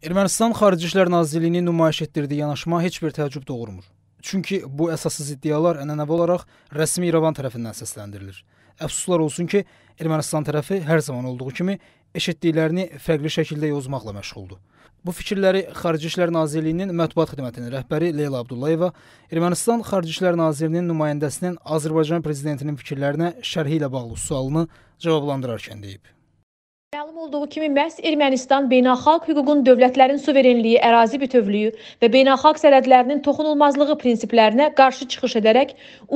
Ermənistan Xarici İşlər Nazirliyinin nümayiş etdirdiyi yanaşma heç bir təəccüb doğurmur. Çünki bu əsassız iddialar ənənəvi olaraq rəsmi İrəvan tərəfindən səsləndirir. Əfsuslar olsun ki, Ermənistan tərəfi hər zaman olduğu kimi eşitdiklərini fərqli şəkildə yozmaqla məşğuldur. Bu fikirləri Xarici İşlər Nazirliyinin mətbuat xidmətinin rəhbəri Leyla Abdullayeva Ermənistan Xarici İşlər Nazirliyinin nümayəndəsinin Azərbaycan prezidentinin fikirlərinə şərhi ilə bağlı sualını cavablandırarkən deyib. Məlum olduğu kimi məhz Ermənistan beynəlxalq hüququn dövlətlərin suverenliyi, ərazi bütövlüyü və beynəlxalq sərhədlərinin toxunulmazlığı prinsiplərinə qarşı çıxış edərək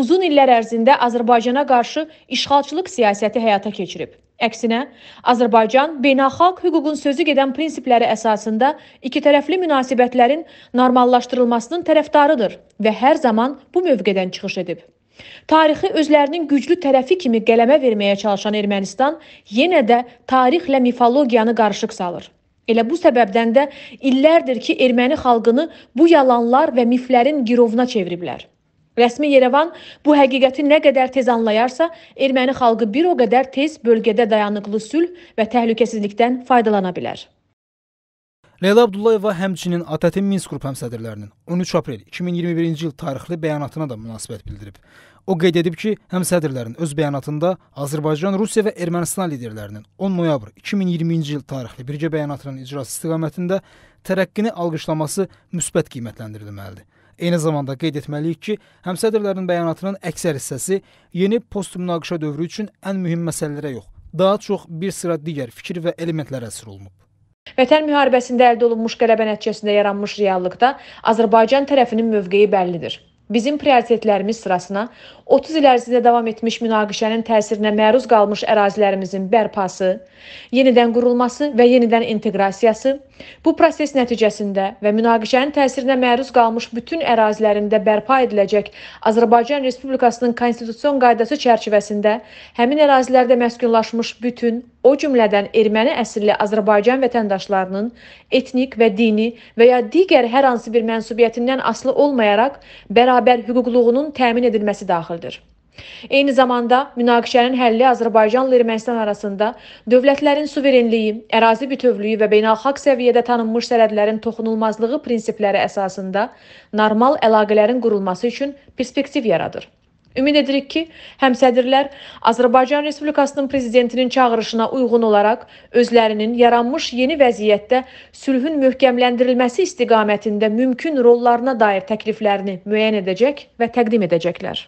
uzun illər ərzində Azərbaycana qarşı işğalçılıq siyasəti həyata keçirib. Əksinə, Azərbaycan beynəlxalq hüququn sözü gedən prinsipləri əsasında ikitərəfli münasibətlərin normallaşdırılmasının tərəfdarıdır və hər zaman bu mövqedən çıxış edib. Tarixi özlərinin güclü tərəfi kimi qələmə verməyə çalışan Ermənistan yenə də tarixlə mifologiyanı qarışıq salır. Elə bu səbəbdən də illərdir ki, erməni xalqını bu yalanlar və miflərin girovuna çeviriblər. Rəsmi Yerevan bu həqiqəti nə qədər tez anlayarsa, erməni xalqı bir o qədər tez bölgədə dayanıqlı sülh və təhlükəsizlikdən faydalana bilər. Leyla Abdullayeva həmçinin ATƏT-in Minsk qrup həmsədrlərinin 13 aprel 2021-ci il tarixli bəyanatına da münasibət bildirib. O qeyd edib ki, həmsədrlərin öz bəyanatında Azərbaycan, Rusiya və Ermənistan liderlərinin 10 noyabr 2020-ci il tarixli birgə bəyanatının icrası istiqamətində tərəqqini alqışlaması müsbət qiymətləndirilməlidir. Eyni zamanda qeyd etməliyik ki, həmsədrlərin bəyanatının əksər hissəsi yeni postmünaqişə dövrü üçün ən mühüm məsələlərə yox, daha çox bir sıra digər fikir və elementlərə əsr olunub. Vətən müharibəsində əldə olunmuş qələbə nəticəsində yaranmış reallıqda Azərbaycan tərəfinin mövqeyi bəllidir. Bizim prioritetlərimiz sırasına 30 il ərzində davam etmiş münaqişənin təsirinə məruz qalmış ərazilərimizin bərpası, yenidən qurulması və yenidən inteqrasiyası, bu proses nəticəsində və münaqişənin təsirinə məruz qalmış bütün ərazilərində bərpa ediləcək Azərbaycan Respublikasının konstitusion qaydası çərçivəsində həmin ərazilərdə məskunlaşmış bütün O cümlədən erməni əsirli Azərbaycan vətəndaşlarının etnik və dini və ya digər hər hansı bir mənsubiyyətindən asılı olmayaraq bərabər hüquqluğunun təmin edilməsi daxildir. Eyni zamanda münaqişənin həlli Azərbaycanla Ermənistan arasında dövlətlərin suverenliyi, ərazi bütövlüyü və beynəlxalq səviyyədə tanınmış sərhədlərin toxunulmazlığı prinsipləri əsasında normal əlaqələrin qurulması üçün perspektiv yaradır. Ümid edirik ki, həmsədirlər Azərbaycan Respublikasının prezidentinin çağırışına uyğun olaraq özlərinin yaranmış yeni vəziyyətdə sülhün möhkəmləndirilməsi istiqamətində mümkün rollarına dair təkliflərini müəyyən edəcək və təqdim edəcəklər.